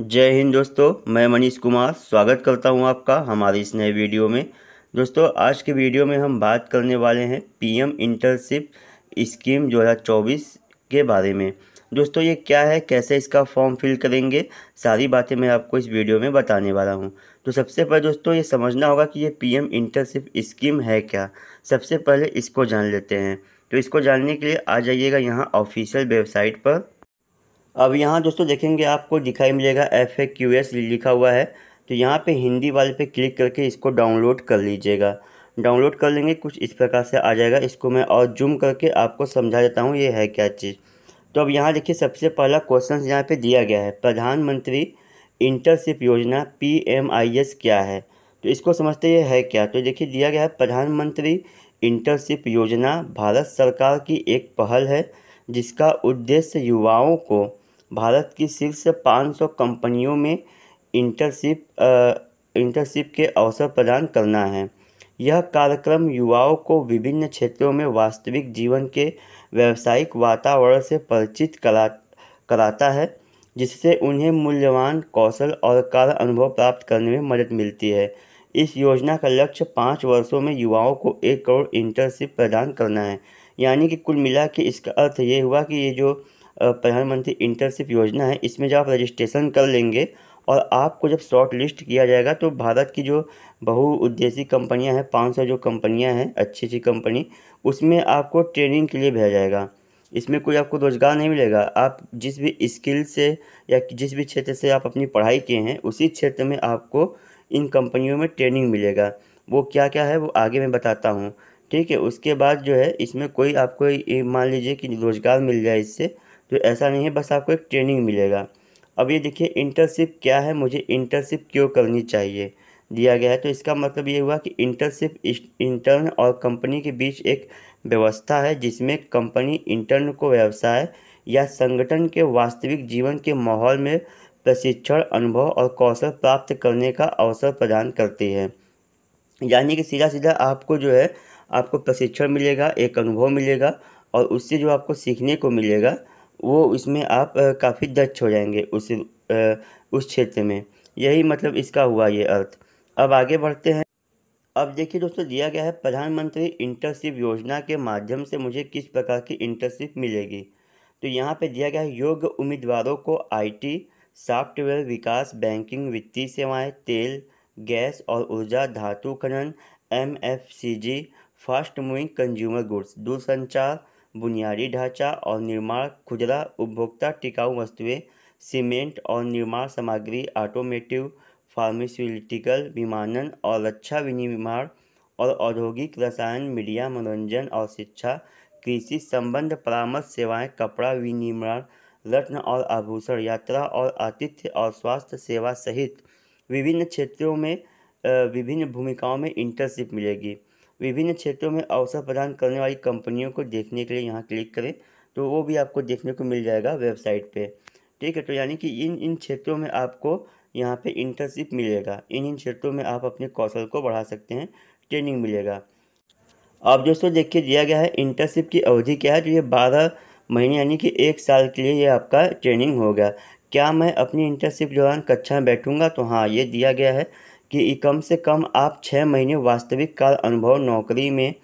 जय हिंद दोस्तों मैं मनीष कुमार स्वागत करता हूं आपका हमारे इस नए वीडियो में दोस्तों आज के वीडियो में हम बात करने वाले हैं पीएम इंटर्नशिप स्कीम 2024 के बारे में दोस्तों ये क्या है कैसे इसका फॉर्म फिल करेंगे सारी बातें मैं आपको इस वीडियो में बताने वाला हूँ तो सबसे पहले दोस्तों ये समझना होगा कि ये पी इंटर्नशिप स्कीम है क्या सबसे पहले इसको जान लेते हैं तो इसको जानने के लिए आ जाइएगा यहाँ ऑफिशियल वेबसाइट पर अब यहाँ दोस्तों देखेंगे आपको दिखाई मिलेगा एफ ए क्यू एस लिखा हुआ है तो यहाँ पे हिंदी वाले पे क्लिक करके इसको डाउनलोड कर लीजिएगा डाउनलोड कर लेंगे कुछ इस प्रकार से आ जाएगा इसको मैं और जूम करके आपको समझा देता हूँ ये है क्या चीज़ तो अब यहाँ देखिए सबसे पहला क्वेश्चन यहाँ पे दिया गया है प्रधानमंत्री इंटरशिप योजना पी एम आई एस क्या है तो इसको समझते ये है क्या तो देखिए दिया गया है प्रधानमंत्री इंटरशिप योजना भारत सरकार की एक पहल है जिसका उद्देश्य युवाओं को भारत की शीर्ष पाँच सौ कंपनियों में इंटर्नशिप इंटर्नशिप के अवसर प्रदान करना है यह कार्यक्रम युवाओं को विभिन्न क्षेत्रों में वास्तविक जीवन के व्यावसायिक वातावरण से परिचित करा कराता है जिससे उन्हें मूल्यवान कौशल और कार्य अनुभव प्राप्त करने में मदद मिलती है इस योजना का लक्ष्य पाँच वर्षों में युवाओं को एक करोड़ इंटर्नशिप प्रदान करना है यानी कि कुल मिला के इसका अर्थ ये हुआ कि ये जो प्रधानमंत्री इंटर्नशिप योजना है इसमें जब आप रजिस्ट्रेशन कर लेंगे और आपको जब शॉर्ट लिस्ट किया जाएगा तो भारत की जो बहुउद्देशीय कंपनियां हैं पाँच सौ जो कंपनियां हैं अच्छी अच्छी कंपनी उसमें आपको ट्रेनिंग के लिए भेजा जाएगा इसमें कोई आपको रोज़गार नहीं मिलेगा आप जिस भी स्किल से या जिस भी क्षेत्र से आप अपनी पढ़ाई किए हैं उसी क्षेत्र में आपको इन कंपनियों में ट्रेनिंग मिलेगा वो क्या क्या है वो आगे मैं बताता हूँ ठीक है उसके बाद जो है इसमें कोई आपको मान लीजिए कि रोज़गार मिल जाए इससे तो ऐसा नहीं है बस आपको एक ट्रेनिंग मिलेगा अब ये देखिए इंटर्नशिप क्या है मुझे इंटर्नशिप क्यों करनी चाहिए दिया गया है तो इसका मतलब ये हुआ कि इंटर्नशिप इंटर्न और कंपनी के बीच एक व्यवस्था है जिसमें कंपनी इंटर्न को व्यवसाय या संगठन के वास्तविक जीवन के माहौल में प्रशिक्षण अनुभव और कौशल प्राप्त करने का अवसर प्रदान करती है यानी कि सीधा सीधा आपको जो है आपको प्रशिक्षण मिलेगा एक अनुभव मिलेगा और उससे जो आपको सीखने को मिलेगा वो इसमें आप काफ़ी दक्ष हो जाएंगे उस उस क्षेत्र में यही मतलब इसका हुआ ये अर्थ अब आगे बढ़ते हैं अब देखिए दोस्तों दिया गया है प्रधानमंत्री इंटर्नशिप योजना के माध्यम से मुझे किस प्रकार की इंटर्नशिप मिलेगी तो यहाँ पे दिया गया है योग्य उम्मीदवारों को आईटी सॉफ्टवेयर विकास बैंकिंग वित्तीय सेवाएं तेल गैस और ऊर्जा धातु खनन M F C G fast moving consumer goods दूरसंचार बुनियादी ढांचा और निर्माण खुदरा उपभोक्ता टिकाऊ वस्तुएं सीमेंट और निर्माण सामग्री ऑटोमेटिव फार्मास्यूटिकल विमानन और रक्षा विनिर्माण और औद्योगिक रसायन मीडिया मनोरंजन और शिक्षा कृषि संबंध परामर्श सेवाएं कपड़ा विनिर्माण रत्न और आभूषण यात्रा और आतिथ्य और स्वास्थ्य सेवा सहित विभिन्न क्षेत्रों में विभिन्न भूमिकाओं में इंटर्नशिप मिलेगी विभिन्न क्षेत्रों में अवसर प्रदान करने वाली कंपनियों को देखने के लिए यहाँ क्लिक करें तो वो भी आपको देखने को मिल जाएगा वेबसाइट पे ठीक है तो यानी कि इन इन क्षेत्रों में आपको यहाँ पे इंटर्नशिप मिलेगा इन इन क्षेत्रों में आप अपने कौशल को बढ़ा सकते हैं ट्रेनिंग मिलेगा अब दोस्तों देखिए दिया गया है इंटर्नशिप की अवधि क्या है तो ये बारह महीने यानी कि एक साल के लिए ये आपका ट्रेनिंग होगा क्या मैं अपनी इंटर्नशिप दौरान कक्षा में बैठूँगा तो हाँ ये दिया गया है कि कम से कम आप छः महीने वास्तविक काल अनुभव नौकरी में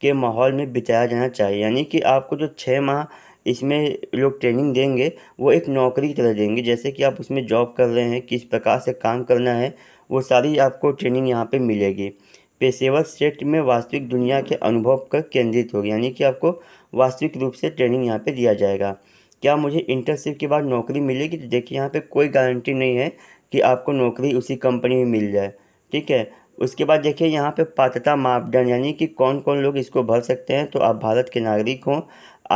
के माहौल में बिताया जाना चाहिए यानी कि आपको जो छः माह इसमें लोग ट्रेनिंग देंगे वो एक नौकरी की तरह देंगे जैसे कि आप उसमें जॉब कर रहे हैं किस प्रकार से काम करना है वो सारी आपको ट्रेनिंग यहाँ पे मिलेगी पेशेवर सेट में वास्तविक दुनिया के अनुभव पर केंद्रित होगी यानी कि आपको वास्तविक रूप से ट्रेनिंग यहाँ पे दिया जाएगा क्या मुझे इंटर्नशिप के बाद नौकरी मिलेगी तो देखिए यहाँ पे कोई गारंटी नहीं है कि आपको नौकरी उसी कंपनी में मिल जाए ठीक है उसके बाद देखिए यहाँ पे पात्रता मापदंड यानी कि कौन कौन लोग इसको भर सकते हैं तो आप भारत के नागरिक हों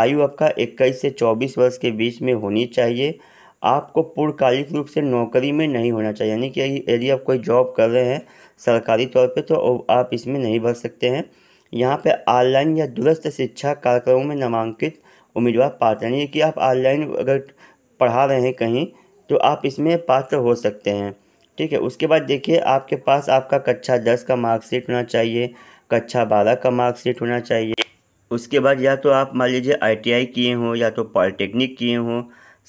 आयु आपका इक्कीस से चौबीस वर्ष के बीच में होनी चाहिए आपको पूर्णकालिक रूप से नौकरी में नहीं होना चाहिए यानी कि यदि आप कोई जॉब कर रहे हैं सरकारी तौर पे तो आप इसमें नहीं भर सकते हैं यहाँ पर ऑनलाइन या दुरस्थ शिक्षा कार्यक्रमों में नामांकित उम्मीदवार पात्र यानी कि आप ऑनलाइन अगर पढ़ा रहे हैं कहीं तो आप इसमें पात्र हो सकते हैं ठीक है उसके बाद देखिए आपके पास आपका कक्षा दस का मार्कशीट होना चाहिए कक्षा बारह का मार्कशीट होना चाहिए उसके बाद या तो आप मान लीजिए आईटीआई किए हों या तो पॉलिटेक्निक किए हों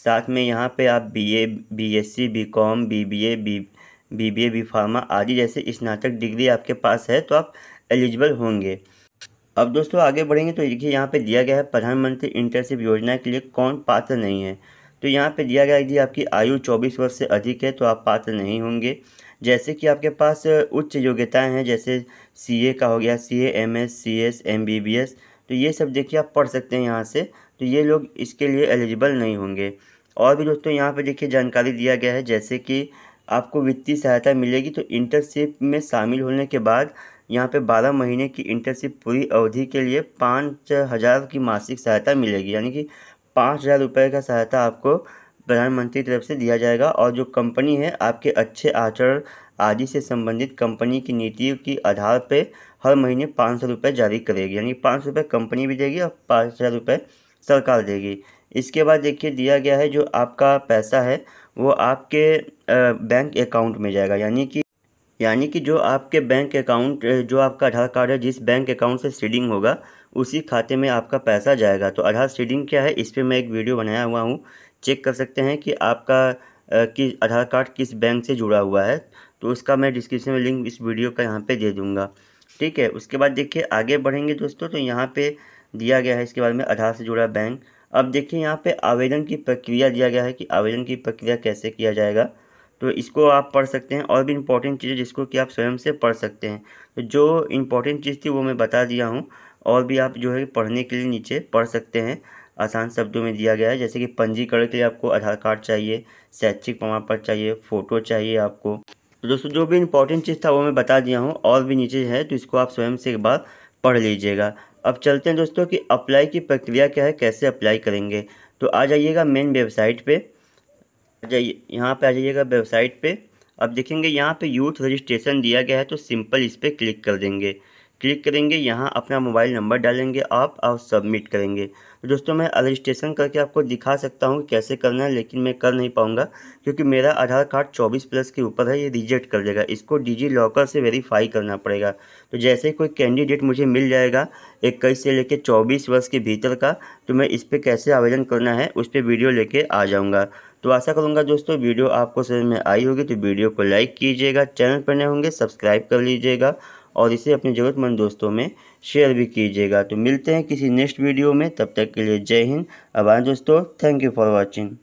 साथ में यहाँ पे आप BA BSc BCom BBA B BBA B pharma आदि जैसे स्नातक डिग्री आपके पास है तो आप एलिजिबल होंगे अब दोस्तों आगे बढ़ेंगे तो देखिए यहाँ पे दिया गया है प्रधानमंत्री इंटर्नशिप योजना के लिए कौन पात्र नहीं है तो यहाँ पे दिया गया यदि आपकी आयु 24 वर्ष से अधिक है तो आप पात्र नहीं होंगे जैसे कि आपके पास उच्च योग्यताएं हैं जैसे सीए का हो गया सीए एमएस सीएस एमबीबीएस तो ये सब देखिए आप पढ़ सकते हैं यहाँ से तो ये लोग इसके लिए एलिजिबल नहीं होंगे और भी दोस्तों यहाँ पर देखिए जानकारी दिया गया है जैसे कि आपको वित्तीय सहायता मिलेगी तो इंटर्नशिप में शामिल होने के बाद यहाँ पे बारह महीने की इंटर्नशिप पूरी अवधि के लिए पाँच हज़ार की मासिक सहायता मिलेगी यानी कि पाँच हज़ार रुपये का सहायता आपको प्रधानमंत्री तरफ से दिया जाएगा और जो कंपनी है आपके अच्छे आचरण आदि से संबंधित कंपनी की नीतियों के आधार पर हर महीने पाँच सौ रुपये जारी करेगी यानी पाँच सौ रुपये कंपनी भी देगी और पाँच हज़ार रुपये सरकार देगी इसके बाद देखिए दिया गया है जो आपका पैसा है वो आपके बैंक अकाउंट में जाएगा यानी कि यानी कि जो आपके बैंक अकाउंट जो आपका आधार कार्ड है जिस बैंक अकाउंट से सीडिंग होगा उसी खाते में आपका पैसा जाएगा तो आधार सीडिंग क्या है इस पर मैं एक वीडियो बनाया हुआ हूँ चेक कर सकते हैं कि आपका कि आधार कार्ड किस बैंक से जुड़ा हुआ है तो उसका मैं डिस्क्रिप्शन में लिंक इस वीडियो का यहाँ पे दे दूँगा ठीक है उसके बाद देखिए आगे बढ़ेंगे दोस्तों तो यहाँ पे दिया गया है इसके बाद में आधार से जुड़ा बैंक अब देखिए यहाँ पे आवेदन की प्रक्रिया दिया गया है कि आवेदन की प्रक्रिया कैसे किया जाएगा तो इसको आप पढ़ सकते हैं और भी इम्पॉर्टेंट चीज़ें जिसको कि आप स्वयं से पढ़ सकते हैं तो जो इम्पोर्टेंट चीज़ थी वो मैं बता दिया हूँ और भी आप जो है पढ़ने के लिए नीचे पढ़ सकते हैं आसान शब्दों में दिया गया है जैसे कि पंजीकरण के लिए आपको आधार कार्ड चाहिए शैक्षिक प्रमाण पत्र चाहिए फ़ोटो चाहिए आपको तो दोस्तों जो भी इंपॉर्टेंट चीज़ था वो मैं बता दिया हूँ और भी नीचे है तो इसको आप स्वयं से एक बार पढ़ लीजिएगा अब चलते हैं दोस्तों कि अप्लाई की प्रक्रिया क्या है कैसे अप्लाई करेंगे तो आ जाइएगा मेन वेबसाइट पर आ जाइए यहाँ पर आ जाइएगा वेबसाइट पर अब देखेंगे यहाँ पर यूथ रजिस्ट्रेशन दिया गया है तो सिंपल इस पर क्लिक कर देंगे क्लिक करेंगे यहाँ अपना मोबाइल नंबर डालेंगे आप और सबमिट करेंगे तो दोस्तों मैं रजिस्ट्रेशन करके आपको दिखा सकता हूँ कैसे करना है लेकिन मैं कर नहीं पाऊँगा क्योंकि मेरा आधार कार्ड 24 प्लस के ऊपर है ये रिजेक्ट कर देगा इसको डिजी लॉकर से वेरीफाई करना पड़ेगा तो जैसे ही कोई कैंडिडेट मुझे मिल जाएगा इक्कीस से लेकर चौबीस वर्ष के भीतर का तो मैं इस पर कैसे आवेदन करना है उस पर वीडियो लेके आ जाऊँगा तो आशा करूँगा दोस्तों वीडियो आपको समझ में आई होगी तो वीडियो को लाइक कीजिएगा चैनल पर नए होंगे सब्सक्राइब कर लीजिएगा और इसे अपने ज़रूरतमंद दोस्तों में शेयर भी कीजिएगा तो मिलते हैं किसी नेक्स्ट वीडियो में तब तक के लिए जय हिंद आबाद दोस्तों थैंक यू फॉर वॉचिंग